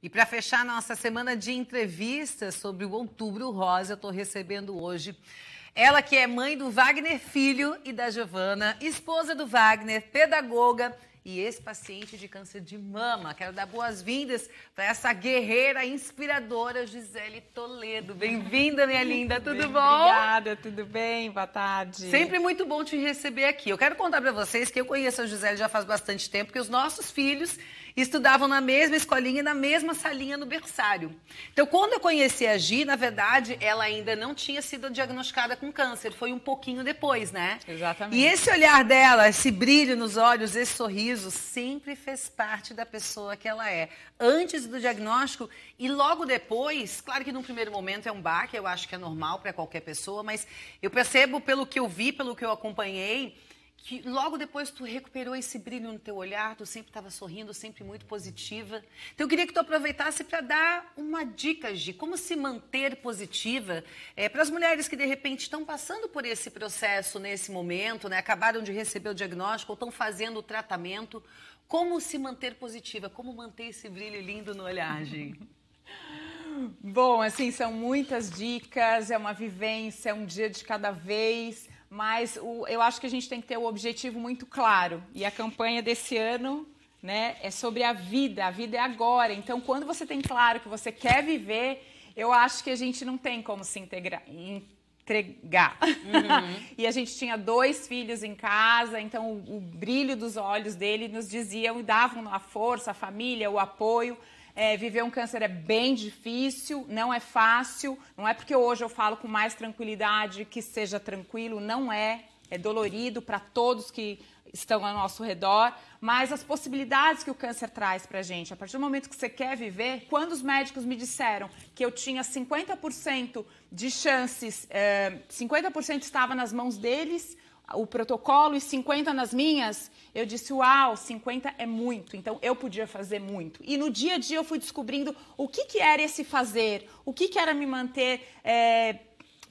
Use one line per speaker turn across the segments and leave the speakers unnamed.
E para fechar nossa semana de entrevistas sobre o Outubro Rosa, eu estou recebendo hoje ela que é mãe do Wagner Filho e da Giovana, esposa do Wagner, pedagoga, e ex-paciente de câncer de mama. Quero dar boas-vindas para essa guerreira inspiradora, Gisele Toledo. Bem-vinda, minha linda,
tudo bem, bom? Obrigada,
tudo bem? Boa tarde. Sempre muito bom te receber aqui. Eu quero contar para vocês que eu conheço a Gisele já faz bastante tempo, que os nossos filhos estudavam na mesma escolinha e na mesma salinha no berçário. Então, quando eu conheci a Gi, na verdade, ela ainda não tinha sido diagnosticada com câncer, foi um pouquinho depois, né? Exatamente. E esse olhar dela, esse brilho nos olhos, esse sorriso, sorriso sempre fez parte da pessoa que ela é. Antes do diagnóstico e logo depois, claro que num primeiro momento é um baque, eu acho que é normal para qualquer pessoa, mas eu percebo pelo que eu vi, pelo que eu acompanhei, que logo depois tu recuperou esse brilho no teu olhar, tu sempre estava sorrindo, sempre muito positiva. Então eu queria que tu aproveitasse para dar uma dica de como se manter positiva é, eh, para as mulheres que de repente estão passando por esse processo nesse momento, né, acabaram de receber o diagnóstico ou estão fazendo o tratamento. Como se manter positiva, como manter esse brilho lindo no olhar, gente?
Bom, assim, são muitas dicas, é uma vivência, é um dia de cada vez mas o, eu acho que a gente tem que ter o objetivo muito claro. E a campanha desse ano né, é sobre a vida, a vida é agora. Então, quando você tem claro que você quer viver, eu acho que a gente não tem como se integrar, entregar. Uhum. e a gente tinha dois filhos em casa, então o, o brilho dos olhos dele nos diziam e davam a força, a família, o apoio. É, viver um câncer é bem difícil, não é fácil. Não é porque hoje eu falo com mais tranquilidade que seja tranquilo, não é. É dolorido para todos que estão ao nosso redor, mas as possibilidades que o câncer traz para a gente. A partir do momento que você quer viver, quando os médicos me disseram que eu tinha 50% de chances, eh, 50% estava nas mãos deles, o protocolo e 50 nas minhas, eu disse, uau, 50 é muito, então eu podia fazer muito. E no dia a dia eu fui descobrindo o que, que era esse fazer, o que, que era me manter é,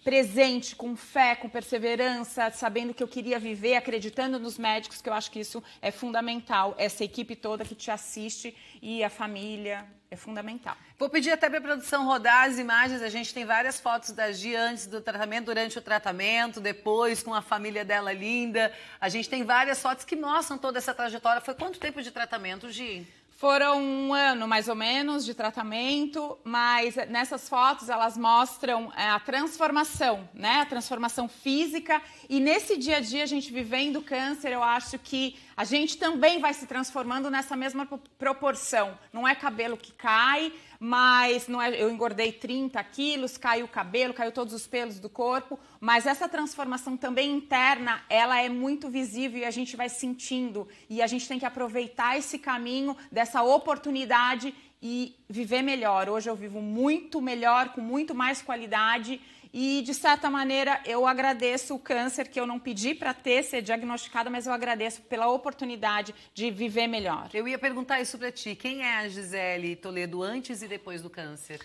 presente, com fé, com perseverança, sabendo que eu queria viver, acreditando nos médicos, que eu acho que isso é fundamental, essa equipe toda que te assiste e a família, é fundamental.
Vou pedir até para a produção rodar as imagens. A gente tem várias fotos da Gi antes do tratamento, durante o tratamento, depois, com a família dela linda. A gente tem várias fotos que mostram toda essa trajetória. Foi quanto tempo de tratamento, Gi?
Foram um ano mais ou menos de tratamento, mas nessas fotos elas mostram é, a transformação, né? A transformação física. E nesse dia a dia, a gente vivendo câncer, eu acho que a gente também vai se transformando nessa mesma proporção. Não é cabelo que cai, mas não é, eu engordei 30 quilos, caiu o cabelo, caiu todos os pelos do corpo, mas essa transformação também interna, ela é muito visível e a gente vai sentindo e a gente tem que aproveitar esse caminho dessa oportunidade e viver melhor. Hoje eu vivo muito melhor, com muito mais qualidade e de certa maneira eu agradeço o câncer que eu não pedi para ter ser diagnosticado, mas eu agradeço pela oportunidade de viver melhor. Eu ia perguntar isso para ti. Quem é a Gisele Toledo antes e depois do câncer?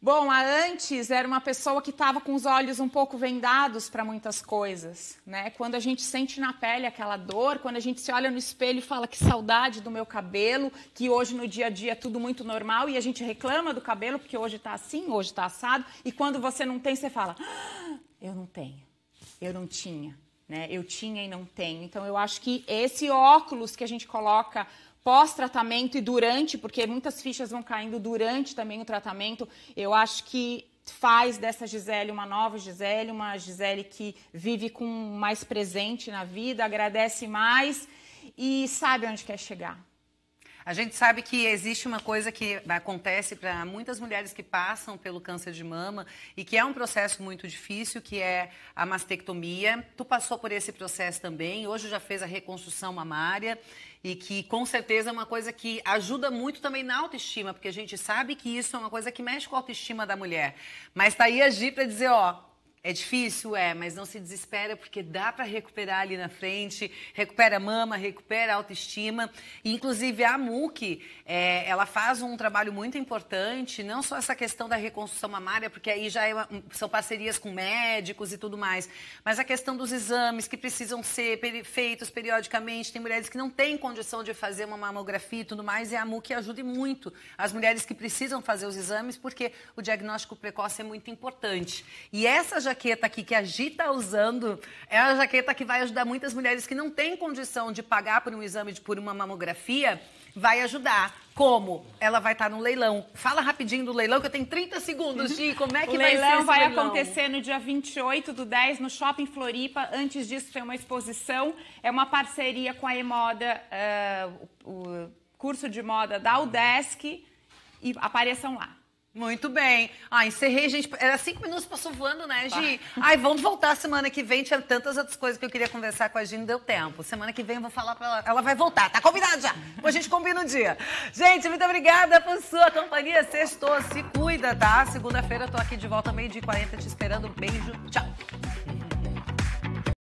Bom, a antes era uma pessoa que estava com os olhos um pouco vendados para muitas coisas, né? Quando a gente sente na pele aquela dor, quando a gente se olha no espelho e fala que saudade do meu cabelo, que hoje no dia a dia é tudo muito normal e a gente reclama do cabelo porque hoje está assim, hoje está assado, e quando você não tem, você fala: ah, "Eu não tenho. Eu não tinha", né? Eu tinha e não tenho. Então eu acho que esse óculos que a gente coloca pós-tratamento e durante, porque muitas fichas vão caindo durante também o tratamento. Eu acho que faz dessa Gisele uma nova Gisele, uma Gisele que vive com mais presente na vida, agradece mais e sabe onde quer chegar. A gente sabe que existe uma coisa
que acontece para muitas mulheres que passam pelo câncer de mama e que é um processo muito difícil, que é a mastectomia. Tu passou por esse processo também, hoje já fez a reconstrução mamária e que com certeza é uma coisa que ajuda muito também na autoestima, porque a gente sabe que isso é uma coisa que mexe com a autoestima da mulher. Mas tá aí a para dizer, ó, é difícil, é, mas não se desespera porque dá para recuperar ali na frente, recupera a mama, recupera a autoestima. E, inclusive a MUC, é, ela faz um trabalho muito importante, não só essa questão da reconstrução mamária, porque aí já é uma, são parcerias com médicos e tudo mais, mas a questão dos exames que precisam ser peri feitos periodicamente. Tem mulheres que não têm condição de fazer uma mamografia e tudo mais, e a MUC ajuda muito as mulheres que precisam fazer os exames, porque o diagnóstico precoce é muito importante. E essa já jaqueta aqui que a Gi tá usando é a jaqueta que vai ajudar muitas mulheres que não têm condição de pagar por um exame, de, por uma mamografia, vai ajudar. Como? Ela vai estar tá
no leilão. Fala rapidinho do leilão, que eu tenho 30 segundos, Gi. Como é que vai ser? leilão vai acontecer no dia 28 do 10 no Shopping Floripa. Antes disso, tem uma exposição. É uma parceria com a moda uh, eh, o curso de moda da UDESC. E apareçam lá. Muito bem. Ah, encerrei, gente. Era cinco minutos, passou voando, né, tá. Gi?
Ai, vamos voltar semana que vem. Tinha tantas outras coisas que eu queria conversar com a Gi, não deu tempo. Semana que vem eu vou falar pra ela. Ela vai voltar, tá combinado já. Depois a gente combina o um dia. Gente, muito obrigada por sua companhia. Sextou, se cuida, tá? Segunda-feira eu tô aqui de volta, meio-dia e quarenta te esperando. Beijo, tchau.